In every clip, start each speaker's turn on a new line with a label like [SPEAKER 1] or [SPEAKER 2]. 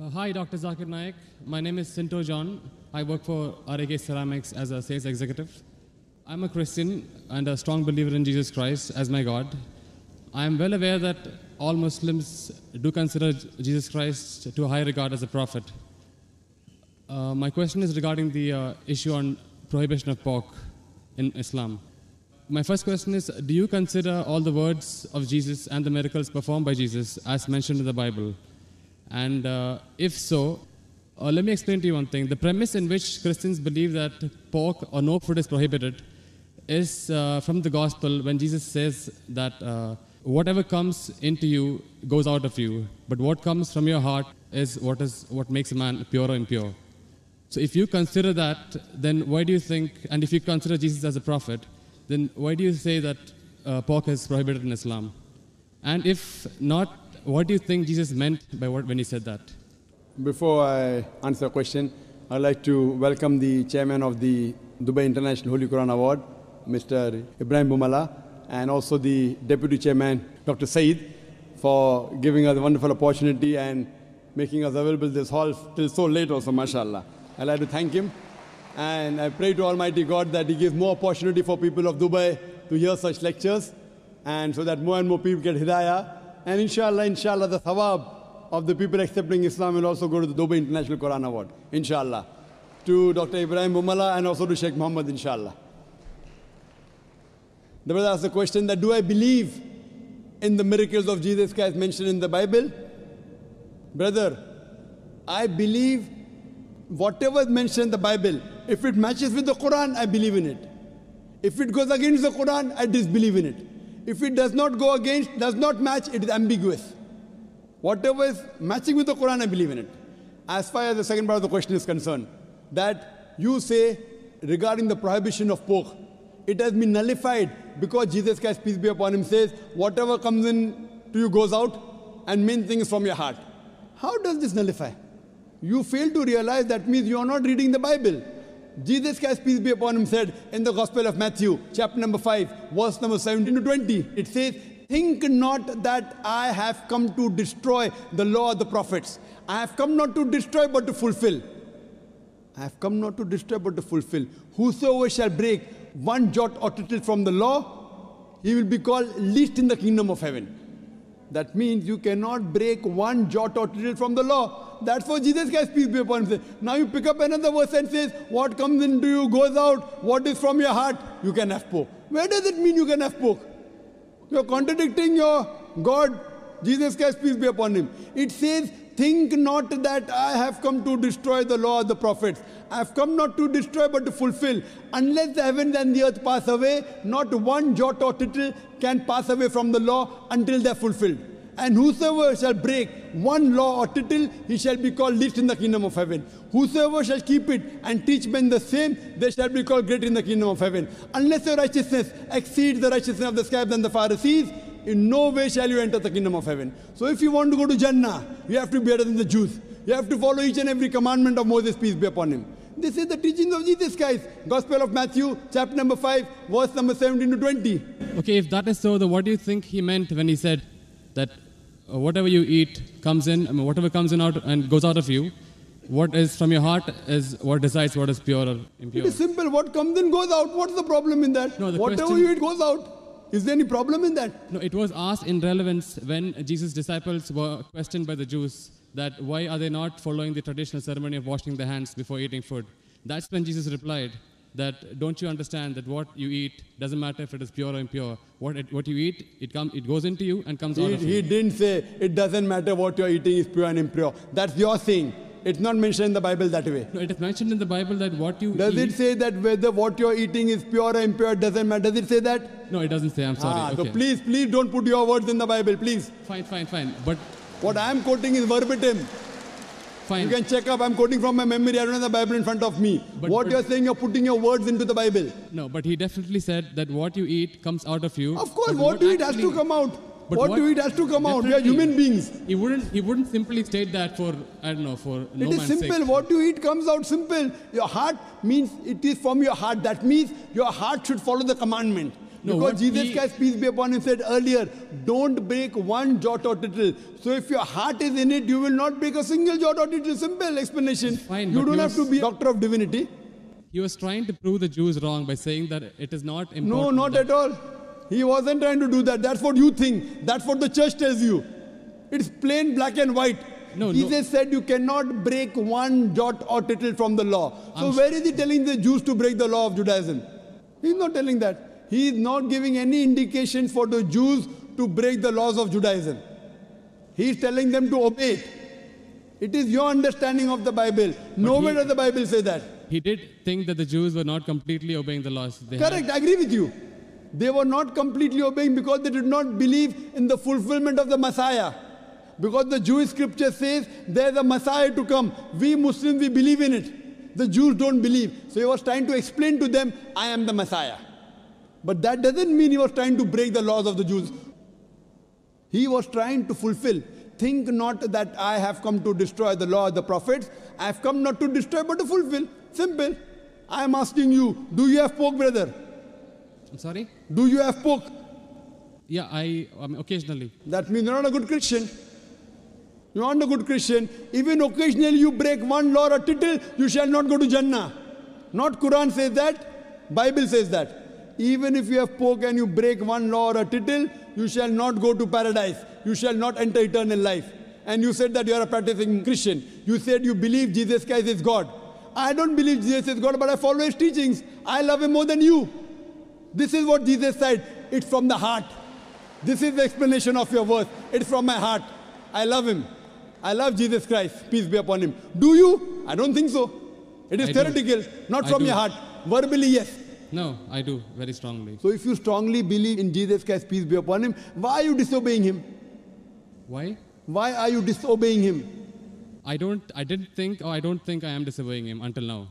[SPEAKER 1] Uh, hi, Dr. Zakir Naik. My name is Sinto John. I work for RAK Ceramics as a sales executive. I'm a Christian and a strong believer in Jesus Christ as my God. I am well aware that all Muslims do consider Jesus Christ to a high regard as a prophet. Uh, my question is regarding the uh, issue on prohibition of pork in Islam. My first question is Do you consider all the words of Jesus and the miracles performed by Jesus as mentioned in the Bible and uh, if so, uh, let me explain to you one thing. The premise in which Christians believe that pork or no food is prohibited is uh, from the gospel when Jesus says that uh, whatever comes into you goes out of you, but what comes from your heart is what, is what makes a man pure or impure. So if you consider that, then why do you think, and if you consider Jesus as a prophet, then why do you say that uh, pork is prohibited in Islam? And if not what do you think Jesus meant by what when he said that?
[SPEAKER 2] Before I answer the question, I'd like to welcome the chairman of the Dubai International Holy Quran Award, Mr. Ibrahim Bumala, and also the deputy chairman, Dr. Saeed, for giving us a wonderful opportunity and making us available this hall till so late also, mashallah. I'd like to thank him. And I pray to Almighty God that He gives more opportunity for people of Dubai to hear such lectures and so that more and more people get hidayah and inshallah, inshallah, the thawab of the people accepting Islam will also go to the Dubai International Quran Award, inshallah. To Dr. Ibrahim Bumala and also to Sheikh Muhammad, inshallah. The brother asked the question that do I believe in the miracles of Jesus Christ mentioned in the Bible? Brother, I believe whatever is mentioned in the Bible, if it matches with the Quran, I believe in it. If it goes against the Quran, I disbelieve in it. If it does not go against, does not match, it is ambiguous. Whatever is matching with the Quran, I believe in it. As far as the second part of the question is concerned, that you say regarding the prohibition of pork, it has been nullified because Jesus Christ, peace be upon him, says, whatever comes in to you goes out, and main thing is from your heart. How does this nullify? You fail to realize that means you are not reading the Bible. Jesus Christ, peace be upon him, said in the Gospel of Matthew, chapter number 5, verse number 17 to 20. It says, Think not that I have come to destroy the law of the prophets. I have come not to destroy, but to fulfill. I have come not to destroy, but to fulfill. Whosoever shall break one jot or tittle from the law, he will be called least in the kingdom of heaven. That means you cannot break one jot or tittle from the law. That's what Jesus Christ, peace be upon him, says. Now you pick up another verse and says, what comes into you goes out, what is from your heart, you can have Where does it mean you can have pork? You're contradicting your God, Jesus Christ, peace be upon him. It says, think not that I have come to destroy the law of the prophets. I have come not to destroy but to fulfill. Unless the heavens and the earth pass away, not one jot or tittle can pass away from the law until they're fulfilled. And whosoever shall break one law or tittle, he shall be called least in the kingdom of heaven. Whosoever shall keep it and teach men the same, they shall be called great in the kingdom of heaven. Unless your righteousness exceeds the righteousness of the scribes and the Pharisees, in no way shall you enter the kingdom of heaven. So if you want to go to Jannah, you have to be better than the Jews. You have to follow each and every commandment of Moses, peace be upon him. This is the teachings of Jesus Christ. Gospel of Matthew, chapter number 5, verse number 17 to 20.
[SPEAKER 1] Okay, if that is so, then what do you think he meant when he said that uh, whatever you eat comes in, I mean, whatever comes in out and goes out of you, what is from your heart is what decides what is pure or impure. It is
[SPEAKER 2] simple. What comes in goes out. What's the problem in that? No, the whatever question, you eat goes out. Is there any problem in that? No,
[SPEAKER 1] it was asked in relevance when Jesus' disciples were questioned by the Jews that why are they not following the traditional ceremony of washing their hands before eating food? That's when Jesus replied, that don't you understand that what you eat doesn't matter if it is pure or impure. What, it, what you eat, it, come,
[SPEAKER 2] it goes into you and comes he, out of you. He didn't say it doesn't matter what you're eating is pure and impure. That's your thing. It's not mentioned in the Bible that way.
[SPEAKER 1] No, it is mentioned in the Bible that what you Does eat, it
[SPEAKER 2] say that whether what you're eating is pure or impure doesn't matter? Does it say that? No, it doesn't say. I'm sorry. Ah, okay. So please, please don't put your words in the Bible, please. Fine, fine, fine. But what I am quoting is verbatim. Fine. You can check up. I'm quoting from my memory. I don't have the Bible in front of me. But, what but, you're saying, you're putting your words into the Bible.
[SPEAKER 1] No, but he definitely said that what you eat comes out of you. Of course, what, what you eat has to come
[SPEAKER 2] out. But what, what you eat has to come out. We are human beings.
[SPEAKER 1] He wouldn't. He wouldn't simply state that for I don't know for. No it is simple. Sake.
[SPEAKER 2] What you eat comes out simple. Your heart means it is from your heart. That means your heart should follow the commandment. No, because Jesus Christ, peace be upon him, said earlier, don't break one jot or tittle. So if your heart is in it, you will not break a single jot or tittle. Simple explanation. Fine, you don't have to be a doctor of divinity.
[SPEAKER 1] He was trying to prove the Jews wrong by saying that it is not important. No, not at
[SPEAKER 2] all. He wasn't trying to do that. That's what you think. That's what the church tells you. It's plain black and white. No, Jesus no. said you cannot break one jot or tittle from the law. So I'm where is he telling the Jews to break the law of Judaism? He's not telling that he is not giving any indication for the Jews to break the laws of Judaism. He is telling them to obey it. It is your understanding of the Bible. Nowhere does the Bible say that.
[SPEAKER 1] He did think that the Jews were not completely obeying the laws. They Correct,
[SPEAKER 2] had. I agree with you. They were not completely obeying because they did not believe in the fulfillment of the Messiah. Because the Jewish scripture says there's a Messiah to come. We Muslims, we believe in it. The Jews don't believe. So he was trying to explain to them, I am the Messiah. But that doesn't mean he was trying to break the laws of the Jews. He was trying to fulfill. Think not that I have come to destroy the law, of the prophets. I have come not to destroy, but to fulfill. Simple. I am asking you, do you have pork, brother? I'm sorry? Do you have pork?
[SPEAKER 1] Yeah, I mean, occasionally.
[SPEAKER 2] That means you're not a good Christian. You're not a good Christian. Even occasionally you break one law or tittle, you shall not go to Jannah. Not Quran says that, Bible says that. Even if you have poke and you break one law or a tittle, you shall not go to paradise. You shall not enter eternal life. And you said that you are a practicing Christian. You said you believe Jesus Christ is God. I don't believe Jesus is God, but I follow his teachings. I love him more than you. This is what Jesus said. It's from the heart. This is the explanation of your verse. It's from my heart. I love him. I love Jesus Christ. Peace be upon him. Do you? I don't think so. It is I theoretical, do. not from your heart. Verbally, yes.
[SPEAKER 1] No, I do very strongly. So
[SPEAKER 2] if you strongly believe in Jesus Christ, peace be upon him, why are you disobeying him? Why? Why are you disobeying him? I
[SPEAKER 1] don't, I didn't think, or oh, I don't think I am disobeying him until now.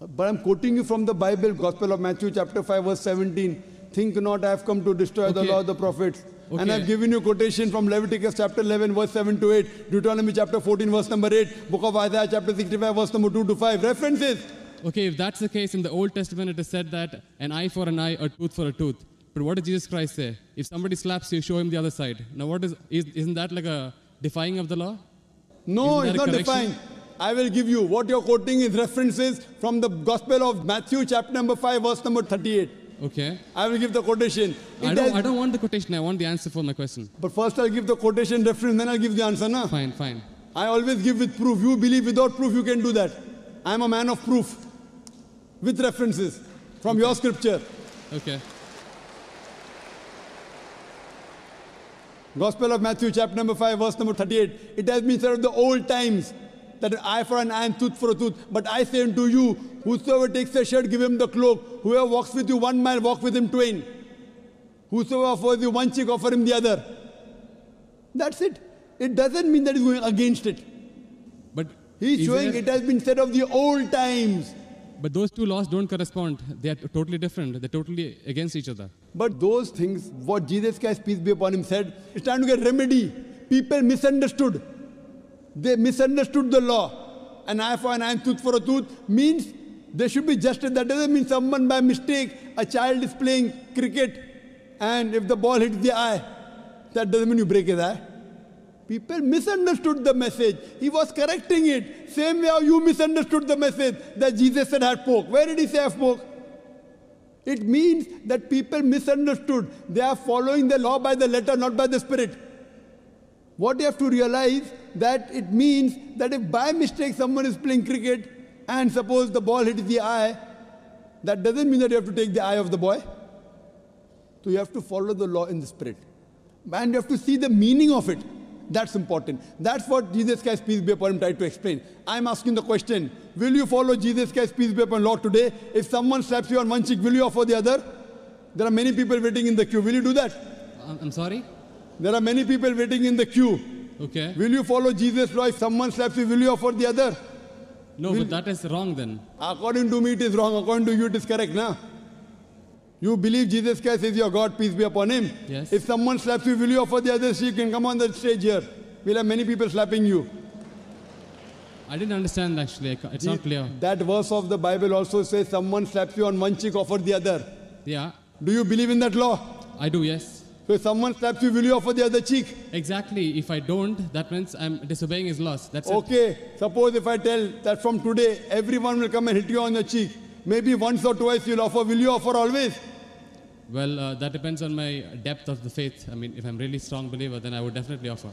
[SPEAKER 2] But I'm quoting you from the Bible, Gospel of Matthew, chapter 5, verse 17. Think not, I have come to destroy okay. the law of the prophets. Okay. And I've given you quotation from Leviticus chapter 11, verse 7 to 8, Deuteronomy chapter 14, verse number 8, Book of Isaiah chapter 65, verse number 2 to 5. References
[SPEAKER 1] okay, if that's the case, in the Old Testament it is said that an eye for an eye, a tooth for a tooth. But what did Jesus Christ say? If somebody slaps you, show him the other side. Now, what is, is not that like a defying of the law?
[SPEAKER 2] No, it's not defying. I will give you what you're quoting is references from the Gospel of Matthew, chapter number 5, verse number 38. Okay. I will give the quotation. I don't, has, I don't want the quotation, I want the answer for my question. But first, I'll give the quotation reference, then I'll give the answer. Na? Fine, fine. I always give with proof. You believe without proof, you can do that. I'm a man of proof with references from okay. your scripture. Okay. Gospel of Matthew, chapter number 5, verse number 38. It has been said of the old times that an eye for an eye and tooth for a tooth. But I say unto you, whosoever takes a shirt, give him the cloak. Whoever walks with you one mile, walk with him twain. Whosoever offers you one cheek, offer him the other. That's it. It doesn't mean that he's going against it. But he's showing it has been said of the old times. But those two laws don't correspond.
[SPEAKER 1] They are totally different. They're totally against each other.
[SPEAKER 2] But those things, what Jesus Christ, peace be upon him, said, it's time to get remedy. People misunderstood. They misunderstood the law. An eye for an eye, tooth for a tooth means there should be justice. That doesn't mean someone by mistake, a child is playing cricket, and if the ball hits the eye, that doesn't mean you break his eye. People misunderstood the message. He was correcting it. Same way how you misunderstood the message that Jesus said have pork. Where did he say have pork? It means that people misunderstood. They are following the law by the letter, not by the spirit. What you have to realize that it means that if by mistake someone is playing cricket and suppose the ball hits the eye, that doesn't mean that you have to take the eye of the boy. So you have to follow the law in the spirit. And you have to see the meaning of it. That's important. That's what Jesus Christ, peace be upon him, tried to explain. I'm asking the question, will you follow Jesus Christ, peace be upon Lord today? If someone slaps you on one cheek, will you offer the other? There are many people waiting in the queue. Will you do that? I'm sorry? There are many people waiting in the queue. Okay. Will you follow Jesus, Lord? If someone slaps you, will you offer the other? No, will but
[SPEAKER 1] that is wrong then.
[SPEAKER 2] According to me, it is wrong. According to you, it is correct, na? You believe Jesus Christ is your God, peace be upon him. Yes. If someone slaps you, will you offer the other cheek and come on the stage here? We'll have many people slapping you.
[SPEAKER 1] I didn't understand actually. It's the, not clear.
[SPEAKER 2] That verse of the Bible also says someone slaps you on one cheek, offer the other. Yeah. Do you believe in that law? I do, yes. So if someone slaps you, will you offer the other cheek?
[SPEAKER 1] Exactly. If I don't, that means I'm disobeying his laws. That's okay.
[SPEAKER 2] it. Okay. Suppose if I tell that from today, everyone will come and hit you on the cheek. Maybe once or twice you'll offer. Will you offer always?
[SPEAKER 1] Well, uh, that depends on my depth of the faith. I mean, if I'm really strong believer, then I would definitely offer.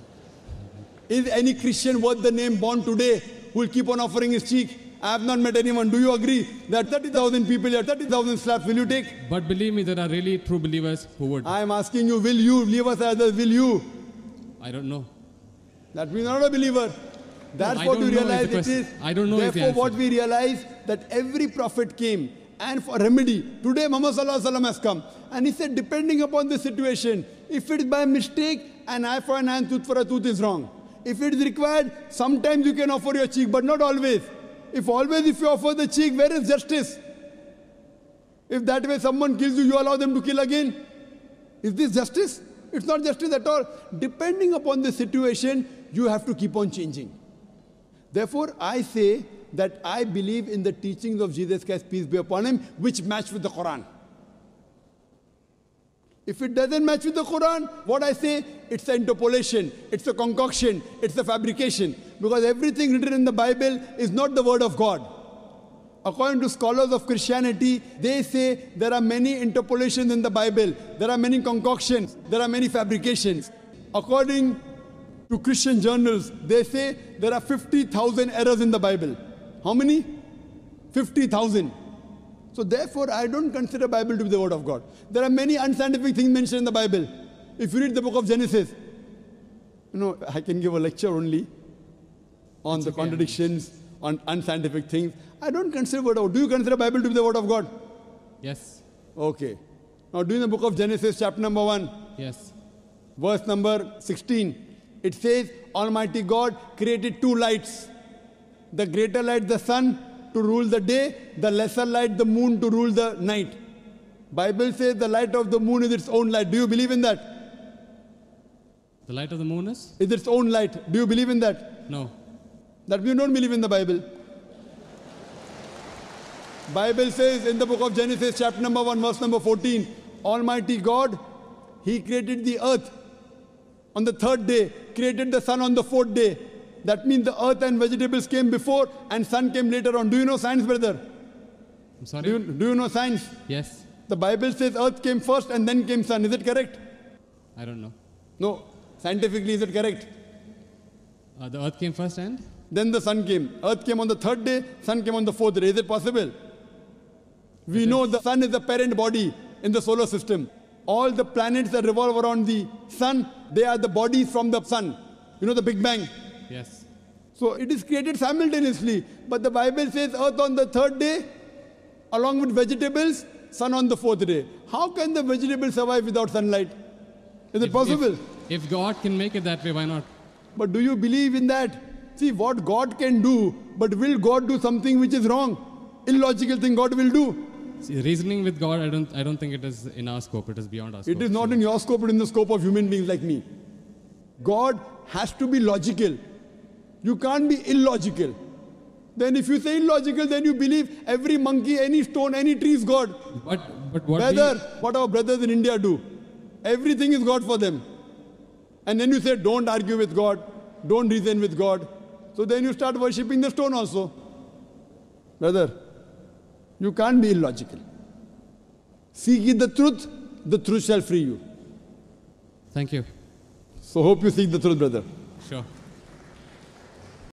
[SPEAKER 2] Is any Christian worth the name born today who will keep on offering his cheek? I have not met anyone. Do you agree that 30,000 people here, 30,000 slaps, will you take?
[SPEAKER 1] But believe me, there are really true believers who would.
[SPEAKER 2] I am asking you, will you? Leave us as will you? I don't know. That means not a believer. That's no, what you realize it is. I don't know. Therefore, what we realize that every prophet came and for remedy. Today Muhammad has come and he said depending upon the situation, if it is by mistake, an eye for an eye and tooth for a tooth is wrong. If it is required, sometimes you can offer your cheek but not always. If always if you offer the cheek, where is justice? If that way someone kills you, you allow them to kill again. Is this justice? It's not justice at all. Depending upon the situation, you have to keep on changing. Therefore, I say that I believe in the teachings of Jesus Christ, peace be upon him, which match with the Quran. If it doesn't match with the Quran, what I say, it's an interpolation, it's a concoction, it's a fabrication. Because everything written in the Bible is not the word of God. According to scholars of Christianity, they say there are many interpolations in the Bible, there are many concoctions, there are many fabrications. According to Christian journals, they say there are 50,000 errors in the Bible. How many? 50,000. So therefore, I don't consider Bible to be the word of God. There are many unscientific things mentioned in the Bible. If you read the book of Genesis, you know, I can give a lecture only on it's the okay. contradictions, on unscientific things. I don't consider word of Do you consider Bible to be the word of God? Yes. Okay. Now, during the book of Genesis, chapter number 1. Yes. Verse number 16. It says, Almighty God created two lights. The greater light, the sun, to rule the day. The lesser light, the moon, to rule the night. Bible says the light of the moon is its own light. Do you believe in that? The light of the moon is? Is its own light. Do you believe in that? No. That you don't believe in the Bible. Bible says in the book of Genesis, chapter number 1, verse number 14, Almighty God, He created the earth on the third day, created the sun on the fourth day, that means the earth and vegetables came before and sun came later on. Do you know science, brother? I'm sorry? Do you, do you know science? Yes. The Bible says earth came first and then came sun. Is it correct? I don't know. No. Scientifically, is it correct? Uh, the earth came first and? Then the sun came. Earth came on the third day, sun came on the fourth day. Is it possible? We it know is. the sun is the parent body in the solar system. All the planets that revolve around the sun, they are the bodies from the sun. You know the Big Bang? Yes. So it is created simultaneously. But the Bible says earth on the third day, along with vegetables, sun on the fourth day. How can the vegetable survive without sunlight? Is if, it possible?
[SPEAKER 1] If, if God can make it that way, why not?
[SPEAKER 2] But do you believe in that? See, what God can do, but will God do something which is wrong? Illogical thing God will do. See, reasoning
[SPEAKER 1] with God, I don't, I don't think it is in our scope. It is beyond us. It
[SPEAKER 2] is not in your scope, but in the scope of human beings like me. God has to be logical. You can't be illogical. Then if you say illogical, then you believe every monkey, any stone, any tree is God. But, but what Rather, what our brothers in India do. Everything is God for them. And then you say, don't argue with God. Don't reason with God. So then you start worshipping the stone also. Brother, you can't be illogical. Seek the truth, the truth shall free you. Thank you. So hope you seek the truth, brother.